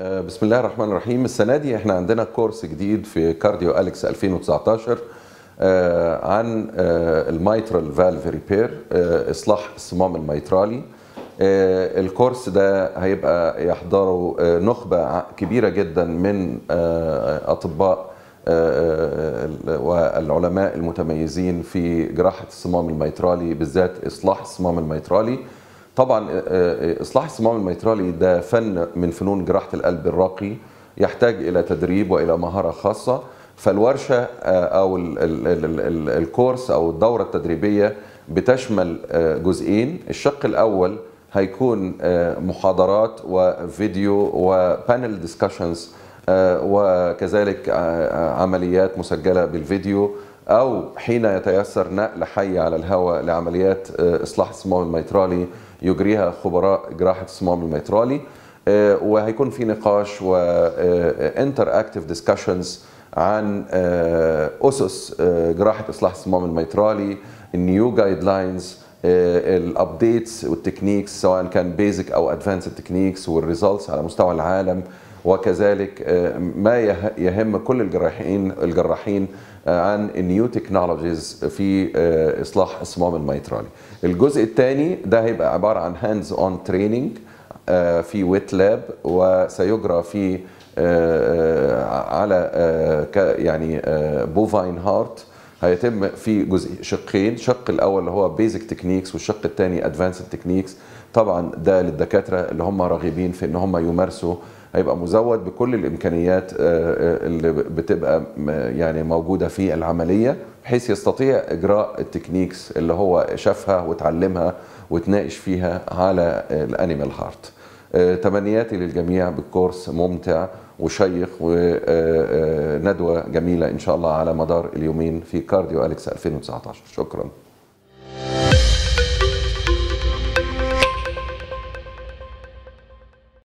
آه، بسم الله الرحمن الرحيم السنه دي احنا عندنا كورس جديد في كارديو اليكس 2019 آه، عن آه، الميترال فالف ريبير اصلاح الصمام الميترالي الكورس ده هيبقى يحضره نخبه كبيره جدا من اطباء والعلماء المتميزين في جراحه الصمام الميترالي بالذات اصلاح الصمام الميترالي طبعا آه، آه، اصلاح الصمام الميترالي ده فن من فنون جراحه القلب الراقي يحتاج الى تدريب والى مهاره خاصه فالورشه آه، او الكورس او الدوره التدريبيه بتشمل جزئين الشق الاول هيكون محاضرات وفيديو وبانل ديسكشنز وكذلك عمليات مسجله بالفيديو أو حين يتيسر نقل حي على الهواء لعمليات آه، إصلاح الصمام الميترالي يجريها خبراء جراحة الصمام الميترالي آه، وهيكون في نقاش وانتر اكتف ديسكشنز عن آه، اسس جراحه اصلاح الصمام الميترالي النيو جايد لاينز الابديتس والتكنيكس سواء كان بيزك او ادفانسد تكنيكس والريزلتس على مستوى العالم وكذلك آه، ما يهم كل الجراحين الجراحين آه، عن النيو تكنولوجيز في آه، اصلاح الصمام الميترالي الجزء الثاني ده هيبقى عباره عن هاندز اون تريننج في ويت لاب وسيجرى في على يعني بوفاين هارت هيتم في جزء شقين شق الاول اللي هو بيزك تكنيكس والشق الثاني ادفانسد تكنيكس طبعا ده للدكاتره اللي هم راغبين في ان هم يمارسوا هيبقى مزود بكل الامكانيات آه، آه، اللي بتبقى يعني موجوده في العمليه بحيث يستطيع اجراء التكنيكس اللي هو شافها وتعلمها وتناقش فيها على آه، الانيمال هارت تمنياتي للجميع بالكورس ممتع وشيق وندوه جميله ان شاء الله على مدار اليومين في كارديو اليكس 2019 شكرا